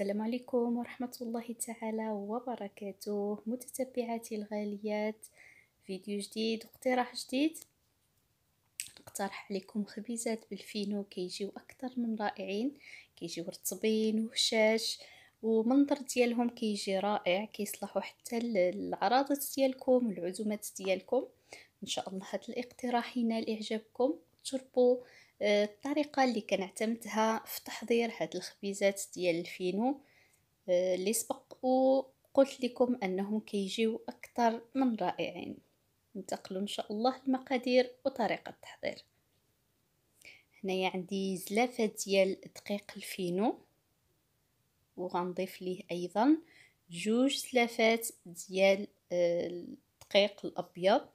السلام عليكم ورحمة الله تعالى وبركاته متتبعاتي الغاليات فيديو جديد واقتراح جديد نقترح عليكم خبيزات بالفينو كيجيو أكثر من رائعين كيجيو رطبين وهشاش ومنظر ديالهم كيجي رائع كيصلحوا حتى للعراضات ديالكم والعزومات ديالكم ان شاء الله هذا الاقتراح ينال اعجابكم تشربوا آه، الطريقه اللي كنعتمدها في تحضير هاد الخبيزات ديال الفينو آه، اللي سبق وقلت لكم انهم كيجيو اكثر من رائعين ننتقلوا ان شاء الله المقادير وطريقه التحضير هنايا عندي زلافه ديال دقيق الفينو وغنضيف ليه ايضا جوج زلافات ديال آه، الدقيق الابيض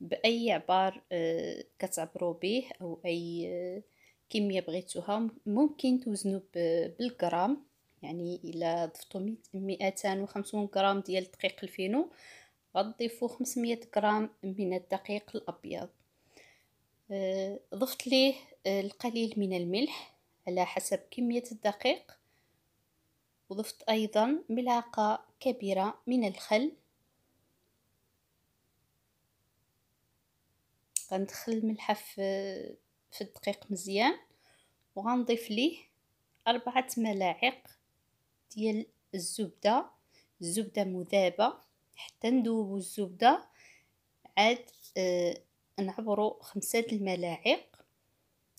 باي عبار آه، كتعبروا به او اي آه، كميه بغيتوها ممكن توزنوا بالجرام يعني الا ضفتوا 250 غرام ديال الدقيق الفينو غضيفوا 500 غرام من الدقيق الابيض آه، ضفت ليه القليل من الملح على حسب كميه الدقيق وضفت ايضا ملعقه كبيره من الخل غندخل الملحه في في الدقيق مزيان وغنضيف ليه أربعة ملاعق ديال الزبده الزبده مذابه حتى نذوبو الزبده عاد آه نعبرو خمسة الملاعق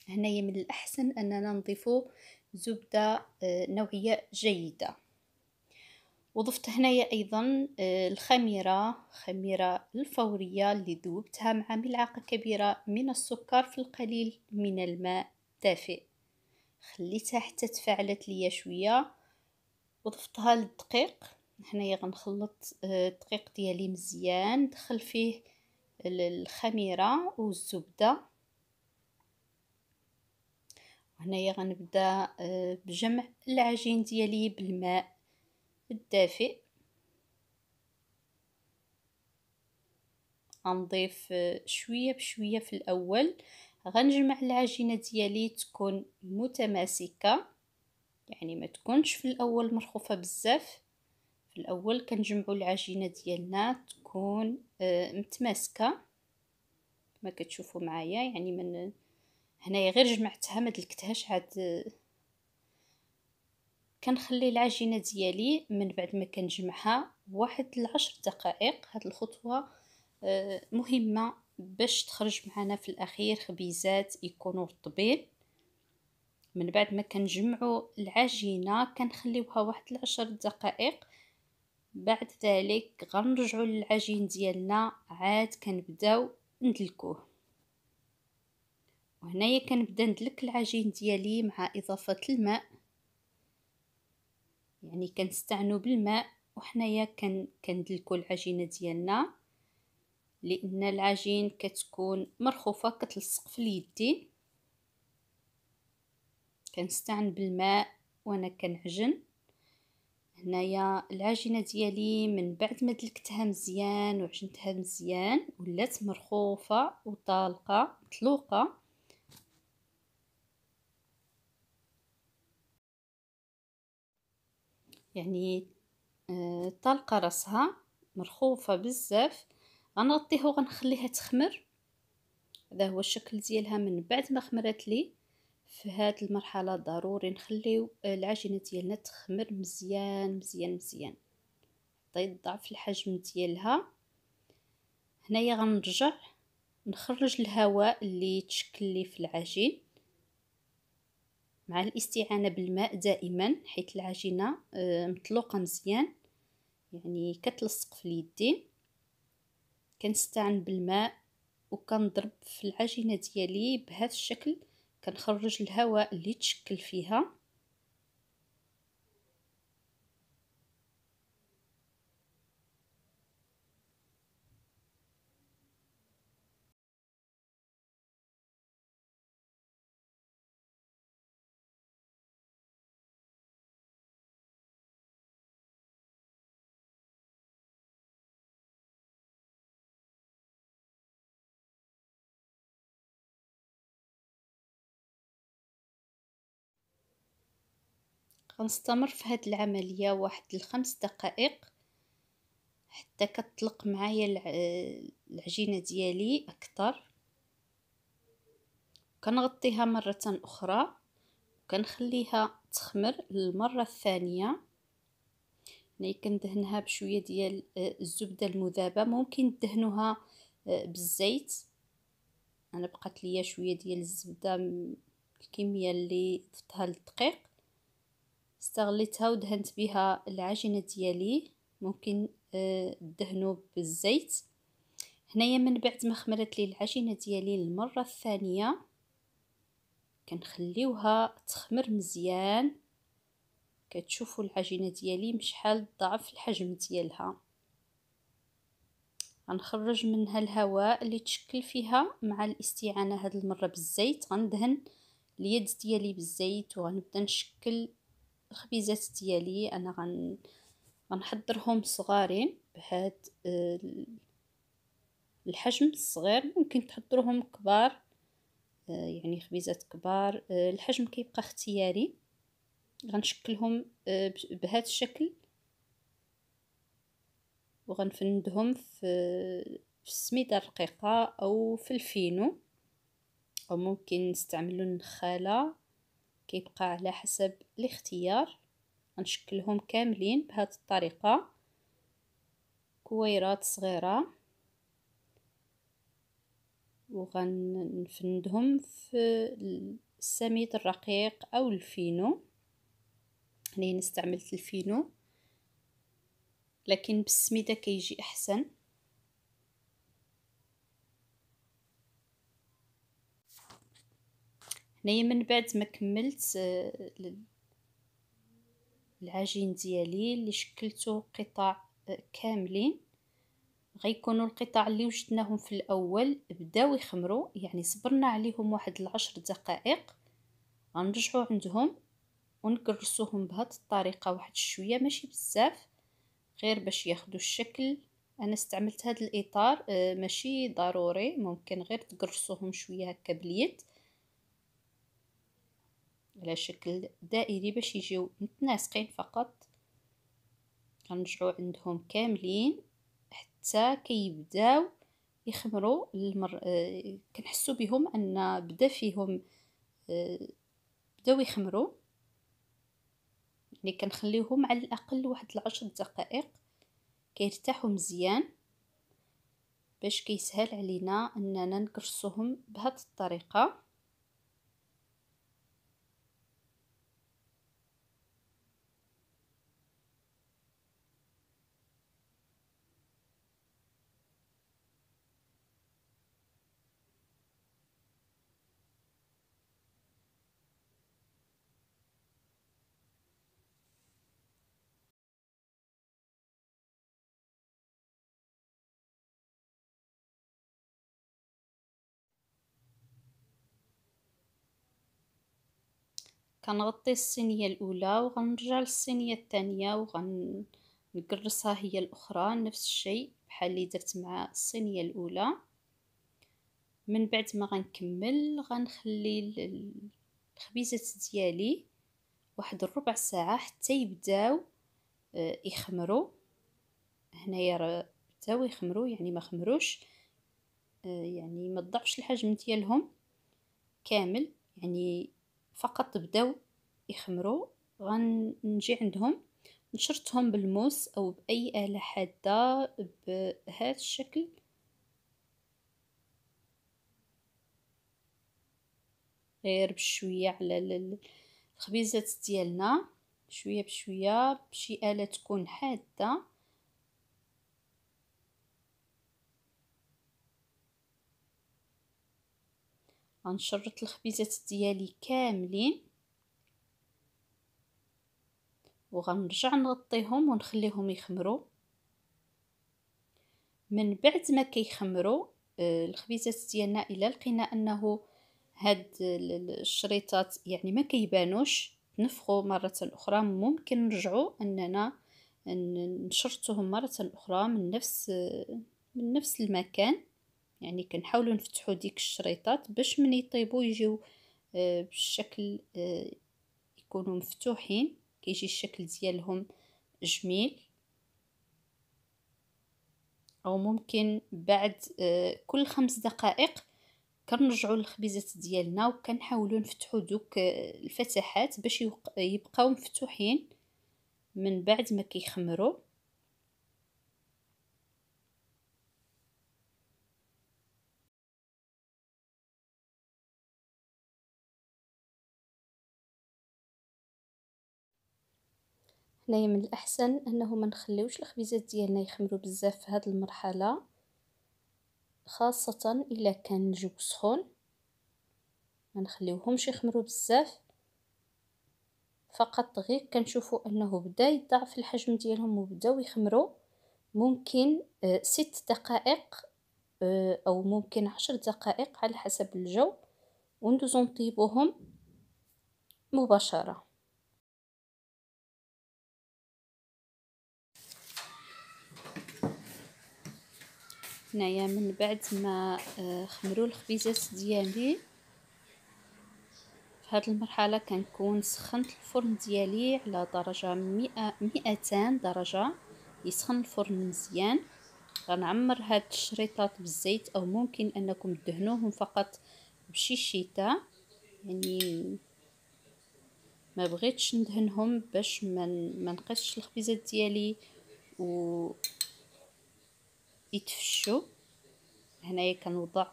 هنايا من الأحسن أننا نضيفو زبدة آه نوعية جيدة وضفت هنايا أيضا آه، الخميرة خميرة الفورية اللي ذوبتها مع ملعقة كبيرة من السكر في القليل من الماء دافئ خليتها حتى تفاعلت ليا شوية وضفتها للدقيق هنايا غنخلط آه، الدقيق ديالي مزيان دخل فيه الخميرة والزبدة هنايا غنبدا آه، بجمع العجين ديالي بالماء الدافئ غنضيف آه، شويه بشويه في الاول غنجمع العجينه ديالي تكون متماسكه يعني ما تكونش في الاول مرخوفه بزاف في الاول كنجمعوا العجينه ديالنا تكون آه، متماسكه كما كتشوفوا معايا يعني من هنايا غير جمعتها ما دلكتهاش عاد آه، كنخلي العجينه ديالي من بعد ما كنجمعها واحد العشر دقائق هاد الخطوه آه، مهمه باش تخرج معنا في الاخير خبيزات يكونوا رطبين من بعد ما كنجمعوا العجينه كنخليوها واحد العشر دقائق بعد ذلك غنرجعوا للعجين ديالنا عاد كنبداو ندلكوه وهنايا كنبدا ندلك العجين ديالي مع اضافه الماء يعني كنستعنوا بالماء وحنايا كن كندلكوا العجينه ديالنا لان العجين كتكون مرخوفه كتلصق في اليدين كنستعن بالماء وانا كنعجن هنايا العجينه ديالي من بعد ما دلكتها مزيان وعجنتها مزيان ولات مرخوفه وطالقه مطلوقه يعني آه، طالقة راسها مرخوفة بزاف غنغطيها وغنخليها تخمر هذا هو الشكل ديالها من بعد ما خمرت لي في هذه المرحله ضروري نخليو آه، العجينه ديالنا تخمر مزيان مزيان مزيان طيب ضعف الحجم ديالها هنايا غنرجع نخرج الهواء اللي تشكل لي في العجين مع الاستعانة بالماء دائما حيت العجينة آه، مطلوقة مزيان يعني كتلصق في اليدين كنستعن بالماء وكنضرب في العجينة ديالي بهذا الشكل كنخرج الهواء اللي تشكل فيها غنستمر في هاد العملية واحد الخمس دقائق حتى كتطلق معايا العجينة ديالي اكثر كنغطيها مرة اخرى وكنخليها تخمر للمرة الثانية هنا كندهنها بشوية ديال آه، الزبدة المذابة ممكن تدهنوها آه، بالزيت انا بقات ليا شوية ديال الزبدة الكمية اللي ضفتها للدقيق استغليتها ودهنت بها العجينة ديالي ممكن تدهنوا آه، بالزيت هنايا من بعد ما خمرت لي العجينة ديالي المرة الثانية كنخليوها تخمر مزيان كتشوفوا العجينة ديالي مشحال ضعف الحجم ديالها غنخرج منها الهواء اللي تشكل فيها مع الاستعانة هاد المرة بالزيت غندهن اليد ديالي بالزيت وغنبدا نشكل الخبيزات ديالي انا غن غنحضرهم صغارين بهاد آه، الحجم الصغير ممكن تحضروهم كبار آه، يعني خبيزات كبار آه، الحجم كيبقى اختياري غنشكلهم بهذا الشكل وغنفندهم في في السميده الرقيقه او في الفينو او ممكن نستعملوا النخاله كيبقى على حسب الاختيار غنشكلهم كاملين بهذه الطريقه كويرات صغيره وغنفندهم في السميد الرقيق او الفينو هنا يعني استعملت الفينو لكن بالسميده كيجي احسن هنايا من بعد ما كملت آه، العجين ديالي اللي شكلته قطع آه، كاملين غيكونوا القطع اللي وجدناهم في الاول بداو يخمروا يعني صبرنا عليهم واحد العشر دقائق غنرجعوا عندهم ونكرسوهم بهاد الطريقه واحد شويه ماشي بزاف غير باش ياخذوا الشكل انا استعملت هذا الاطار آه، ماشي ضروري ممكن غير تقرصوهم شويه هكا باليد على شكل دائري باش يجيو متناسقين فقط كنرجعو عندهم كاملين حتى كيبداو يخمروا المر... آه، كنحسوا بهم ان بدا فيهم آه، بداو يخمروا يعني كنخليهم على الاقل واحد العشر دقائق كيرتاحوا مزيان باش كيسهل علينا اننا نكرصوهم بهاد الطريقه كنغطي الصينية الأولى وغنرجع للصينية الثانية وغنكرسها هي الأخرى نفس الشيء بحال اللي درت مع الصينية الأولى من بعد ما غنكمل غنخلي الخبيزات ديالي واحد الربع ساعة حتى يبداو آه، يخمروا هنايا بداو يخمروا يعني ما خمروش آه، يعني ما تضعش الحجم ديالهم كامل يعني فقط بداو يخمروا غنجي عندهم نشرتهم بالموس او باي اله حاده بهذا الشكل غير بشويه على الخبيزات ديالنا شويه بشويه بشي اله تكون حاده غنشرط الخبيزات ديالي كاملين وغنرجع نغطيهم ونخليهم يخمروا من بعد ما كيخمروا آه، الخبيزات ديالنا الا لقينا انه هاد الشريطات يعني ما كيبانوش تنفخوا مره اخرى ممكن نرجعوا اننا نشرطوهم مره اخرى من نفس آه، من نفس المكان يعني كنحاولوا نفتحوا ديك الشريطات باش من يطيبوا يجيو آه، بالشكل آه، يكونوا مفتوحين كيجي الشكل ديالهم جميل او ممكن بعد آه، كل خمس دقائق كنرجعوا للخبيزات ديالنا وكنحاولوا نفتحوا دوك الفتحات باش يبقاو مفتوحين من بعد ما كيخمروا هنايا من الاحسن انه ما نخليوش الخبيزات ديالنا يخمروا بزاف في هذه المرحله خاصه الا كان الجو سخون ما نخليوهمش يخمروا بزاف فقط غير كنشوفوا انه بدا يضعف الحجم ديالهم وبداو يخمروا ممكن آه، ست دقائق آه، او ممكن عشر دقائق على حسب الجو وندوزو نطيبوهم مباشره هنايا من بعد ما آه، خمروا الخبيزات ديالي في هذه المرحله كنكون سخنت الفرن ديالي على درجه 100 200 درجه يسخن الفرن مزيان غنعمر هاد الشريطات بالزيت او ممكن انكم تدهنوهم فقط بشي شيتا يعني ما بغيتش ندهنهم باش ما نقصش الخبيزات ديالي و يتفشوا هنايا كنوضع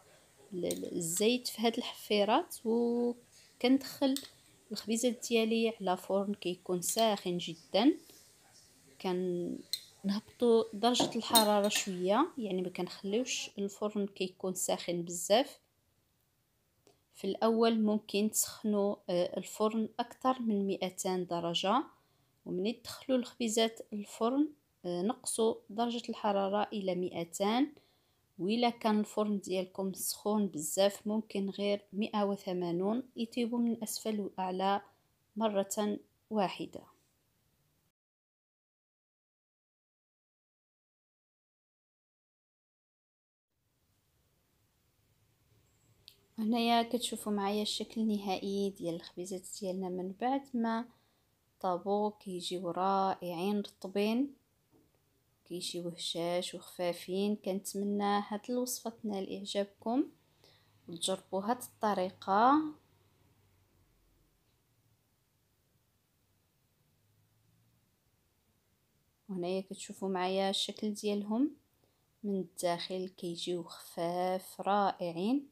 الزيت في هاد الحفيرات وكندخل الخبيزات ديالي على فرن كيكون ساخن جدا كنهبطوا درجه الحراره شويه يعني ما كنخليوش الفرن كيكون ساخن بزاف في الاول ممكن تسخنوا آه، الفرن اكثر من 200 درجه ومني تدخلوا الخبيزات الفرن نقصوا درجة الحرارة إلى مئتان وإلا كان الفرن ديالكم سخون بزاف ممكن غير مئة وثمانون يطيبوا من أسفل وأعلى مرة واحدة هنايا كتشوفوا معايا الشكل النهائي ديال الخبيزات ديالنا من بعد ما طابو كيجيو رائعين رطبين كيشي وهشاش وخفافين كنتمنى هاد الوصفه تنال اعجابكم وتجربوا هاد الطريقه وهنايا كتشوفوا معايا الشكل ديالهم من الداخل كيجيو خفاف رائعين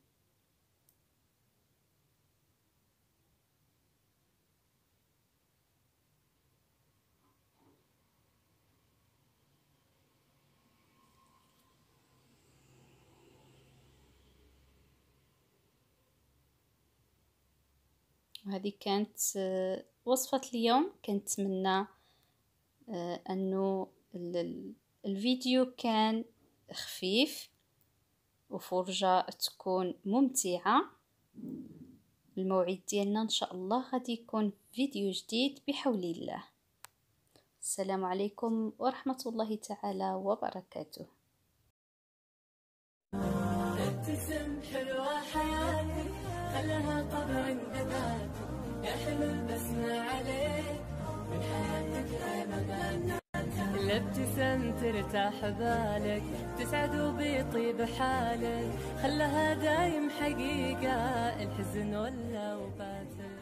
وهذه كانت آه، وصفة اليوم كنتمنى آه، أنه الفيديو كان خفيف وفرجة تكون ممتعة الموعد ديالنا إن شاء الله غادي يكون فيديو جديد بحول الله السلام عليكم ورحمة الله تعالى وبركاته ابتسم حلوة حياتي خلها طبع دذاك يا حلو البسمة عليك من حياتك أبدا الابتسام ترتاح بالك تسعد وبيطيب حالك خلها دايم حقيقة الحزن ولا وباتك